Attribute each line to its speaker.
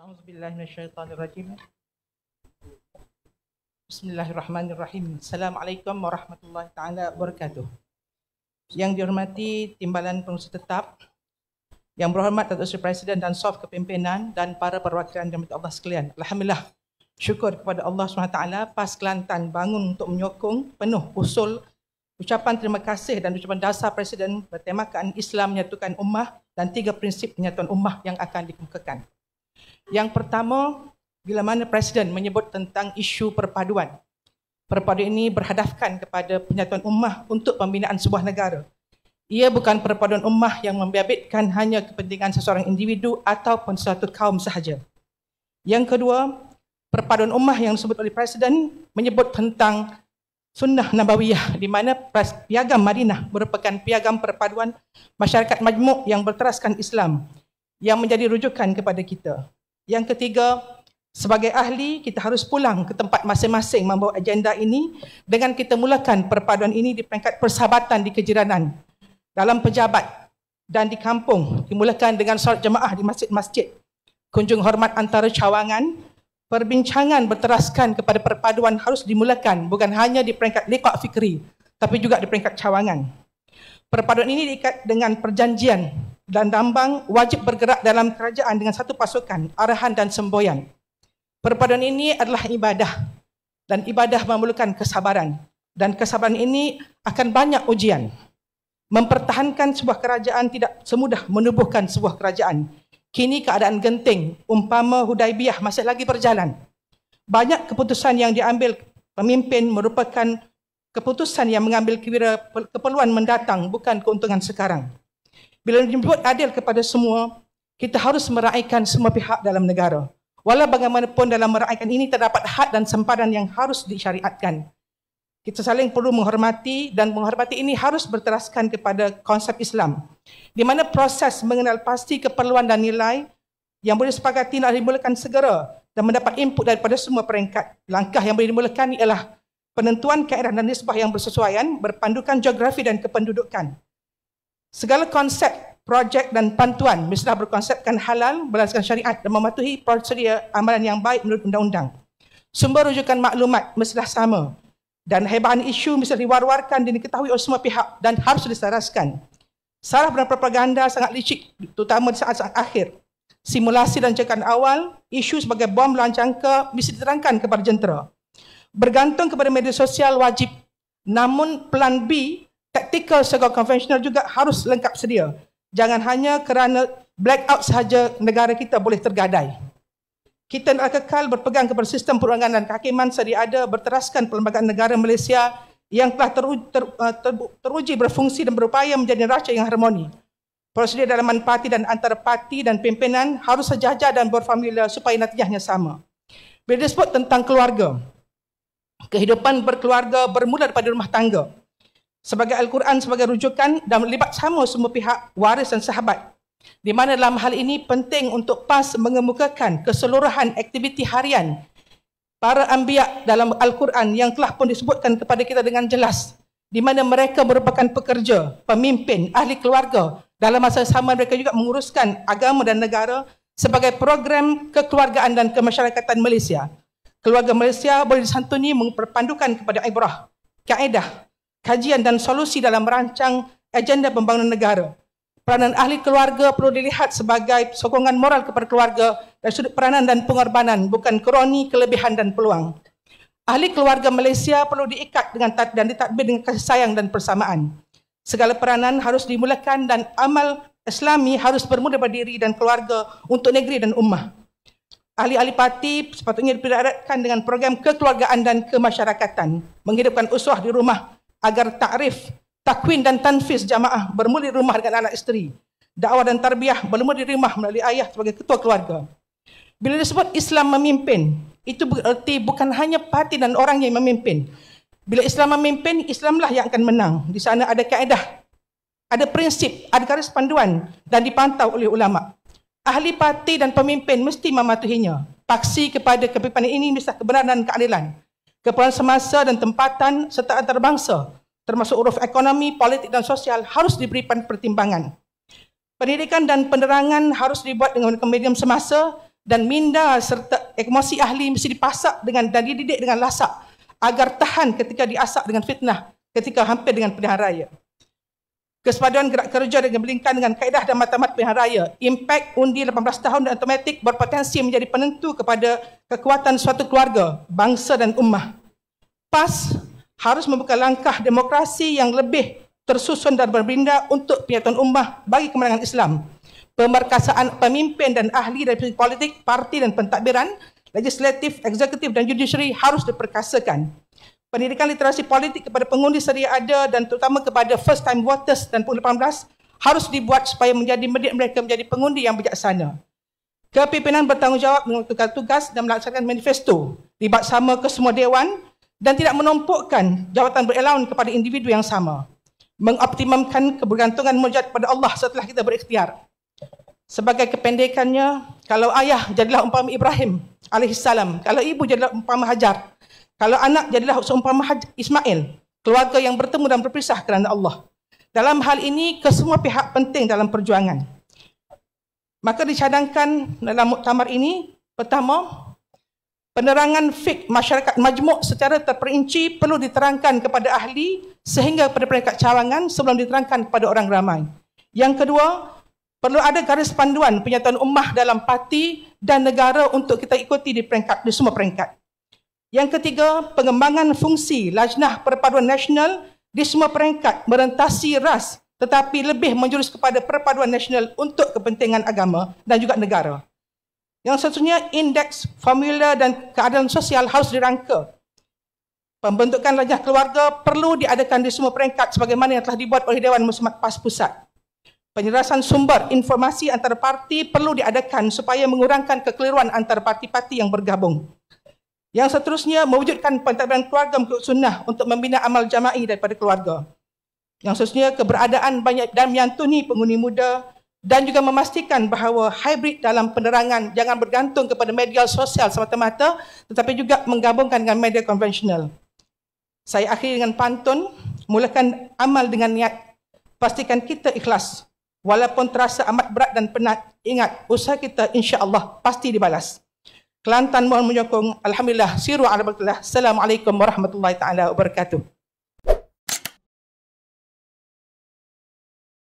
Speaker 1: أعوذ بالله من الشيطان الرجيم بسم عليكم ورحمة الله تعالى وبركاته Yang dihormati Timbalan Pengurus Tetap, Yang berhormat Datuk Seri Presiden dan Sof Kepimpinan dan para perwakilan yang berhormat Allah sekalian. Alhamdulillah, syukur kepada Allah SWT PAS Kelantan bangun untuk menyokong penuh usul ucapan terima kasih dan ucapan dasar Presiden bertemakan Islam menyatukan ummah dan tiga prinsip penyatuan ummah yang akan dikemukakan. Yang pertama, bila mana Presiden menyebut tentang isu perpaduan. Perpaduan ini berhadafkan kepada penyatuan ummah untuk pembinaan sebuah negara. Ia bukan perpaduan ummah yang membabitkan hanya kepentingan seseorang individu ataupun suatu kaum sahaja. Yang kedua, perpaduan ummah yang disebut oleh Presiden menyebut tentang sunnah nabawiyah di mana piagam Madinah merupakan piagam perpaduan masyarakat majmuk yang berteraskan Islam yang menjadi rujukan kepada kita. Yang ketiga, sebagai ahli kita harus pulang ke tempat masing-masing membawa agenda ini dengan kita mulakan perpaduan ini di peringkat persahabatan di kejiranan, dalam pejabat dan di kampung. Dimulakan dengan solat jemaah di masjid-masjid, kunjung hormat antara cawangan, perbincangan berteraskan kepada perpaduan harus dimulakan bukan hanya di peringkat lekak fikri tapi juga di peringkat cawangan. Perpaduan ini diikat dengan perjanjian dan lambang wajib bergerak dalam kerajaan dengan satu pasukan, arahan dan semboyan. Perpaduan ini adalah ibadah dan ibadah memerlukan kesabaran dan kesabaran ini akan banyak ujian. Mempertahankan sebuah kerajaan tidak semudah menubuhkan sebuah kerajaan. Kini keadaan genting, umpama Hudaibiyah masih lagi berjalan. Banyak keputusan yang diambil pemimpin merupakan keputusan yang mengambil keperluan mendatang bukan keuntungan sekarang. Bila dibuat adil kepada semua, kita harus meraihkan semua pihak dalam negara. Walau bagaimanapun dalam meraihkan ini terdapat hak dan sempadan yang harus disyariatkan. Kita saling perlu menghormati dan menghormati ini harus berteraskan kepada konsep Islam. Di mana proses mengenal pasti keperluan dan nilai yang boleh sepakati nak dimulakan segera dan mendapat input daripada semua peringkat. Langkah yang boleh dimulakan ialah penentuan kaedah dan nisbah yang bersesuaian berpandukan geografi dan kependudukan. Segala konsep, projek dan bantuan mestilah berkonsepkan halal berdasarkan syariat dan mematuhi prosedur amalan yang baik menurut undang-undang. Sumber rujukan maklumat mestilah sama dan hebahan isu mesti diwar-warkan dan diketahui oleh semua pihak dan harus diselaraskan. Salah dan propaganda sangat licik, terutama di saat-saat akhir. Simulasi dan cekan awal, isu sebagai bom dalam ke mesti diterangkan kepada jentera. Bergantung kepada media sosial wajib, namun plan B taktikal secara konvensional juga harus lengkap sedia. Jangan hanya kerana blackout sahaja negara kita boleh tergadai. Kita nak kekal berpegang kepada sistem perundangan dan kehakiman sedia ada berteraskan perlembagaan negara Malaysia yang telah teruji, ter, uh, ter, teruji berfungsi dan berupaya menjadi raja yang harmoni. Prosedur dalaman parti dan antara parti dan pimpinan harus sejajar dan berfamilia supaya natijahnya sama. Bila disebut tentang keluarga, kehidupan berkeluarga bermula daripada rumah tangga sebagai Al-Quran sebagai rujukan dan melibat sama semua pihak waris dan sahabat. Di mana dalam hal ini penting untuk PAS mengemukakan keseluruhan aktiviti harian para ambiak dalam Al-Quran yang telah pun disebutkan kepada kita dengan jelas. Di mana mereka merupakan pekerja, pemimpin, ahli keluarga dalam masa sama mereka juga menguruskan agama dan negara sebagai program kekeluargaan dan kemasyarakatan Malaysia. Keluarga Malaysia boleh disantuni memperpandukan kepada ibrah, kaedah, kajian dan solusi dalam merancang agenda pembangunan negara. Peranan ahli keluarga perlu dilihat sebagai sokongan moral kepada keluarga dari sudut peranan dan pengorbanan, bukan kroni, kelebihan dan peluang. Ahli keluarga Malaysia perlu diikat dengan dan ditadbir dengan kasih sayang dan persamaan. Segala peranan harus dimulakan dan amal Islami harus bermula pada diri dan keluarga untuk negeri dan ummah. Ahli-ahli parti sepatutnya diperadatkan dengan program kekeluargaan dan kemasyarakatan, menghidupkan usuah di rumah, agar takrif, takwin dan tanfiz jamaah bermula di rumah dengan anak isteri. Dakwah dan tarbiyah bermula di rumah melalui ayah sebagai ketua keluarga. Bila disebut Islam memimpin, itu bermerti bukan hanya parti dan orang yang memimpin. Bila Islam memimpin, Islamlah yang akan menang. Di sana ada kaedah, ada prinsip, ada garis panduan dan dipantau oleh ulama. Ahli parti dan pemimpin mesti mematuhinya. Paksi kepada kepimpinan ini mesti kebenaran dan keadilan keperluan semasa dan tempatan serta antarabangsa termasuk uruf ekonomi, politik dan sosial harus diberi pertimbangan. Pendidikan dan penerangan harus dibuat dengan medium semasa dan minda serta emosi ahli mesti dipasak dengan dan dididik dengan lasak agar tahan ketika diasak dengan fitnah ketika hampir dengan pilihan raya. Kesepaduan gerak kerja dengan melingkan dengan kaedah dan matlamat pilihan raya. Impak undi 18 tahun dan automatik berpotensi menjadi penentu kepada kekuatan suatu keluarga, bangsa dan ummah. PAS harus membuka langkah demokrasi yang lebih tersusun dan berbinda untuk penyatuan ummah bagi kemenangan Islam. Pemerkasaan pemimpin dan ahli dari politik, parti dan pentadbiran, legislatif, eksekutif dan judiciary harus diperkasakan pendidikan literasi politik kepada pengundi sedia ada dan terutama kepada first time voters dan PUN 18 harus dibuat supaya menjadi mendidik mereka menjadi pengundi yang bijaksana. Kepimpinan bertanggungjawab mengutukkan tugas dan melaksanakan manifesto libat sama ke semua dewan dan tidak menumpukkan jawatan berelaun kepada individu yang sama. Mengoptimumkan kebergantungan mujad kepada Allah setelah kita berikhtiar. Sebagai kependekannya, kalau ayah jadilah umpama Ibrahim alaihissalam, kalau ibu jadilah umpama Hajar, kalau anak jadilah seumpama Ismail, keluarga yang bertemu dan berpisah kerana Allah. Dalam hal ini, kesemua pihak penting dalam perjuangan. Maka dicadangkan dalam muktamar ini, pertama, penerangan fik masyarakat majmuk secara terperinci perlu diterangkan kepada ahli sehingga kepada peringkat cawangan sebelum diterangkan kepada orang ramai. Yang kedua, perlu ada garis panduan penyataan ummah dalam parti dan negara untuk kita ikuti di peringkat di semua peringkat. Yang ketiga, pengembangan fungsi lajnah perpaduan nasional di semua peringkat merentasi ras tetapi lebih menjurus kepada perpaduan nasional untuk kepentingan agama dan juga negara. Yang seterusnya, indeks formula dan keadaan sosial harus dirangka. Pembentukan lajnah keluarga perlu diadakan di semua peringkat sebagaimana yang telah dibuat oleh Dewan Muslimat PAS Pusat. Penjelasan sumber informasi antara parti perlu diadakan supaya mengurangkan kekeliruan antara parti-parti yang bergabung. Yang seterusnya, mewujudkan pentadbiran keluarga mengikut sunnah untuk membina amal jama'i daripada keluarga. Yang seterusnya, keberadaan banyak dan menyantuni penghuni muda dan juga memastikan bahawa hybrid dalam penerangan jangan bergantung kepada media sosial semata-mata tetapi juga menggabungkan dengan media konvensional. Saya akhiri dengan pantun, mulakan amal dengan niat, pastikan kita ikhlas. Walaupun terasa amat berat dan penat, ingat usaha kita insya Allah pasti dibalas. Kelantan mohon menyokong. Alhamdulillah. Siru alhamdulillah. Assalamualaikum warahmatullahi taala wabarakatuh.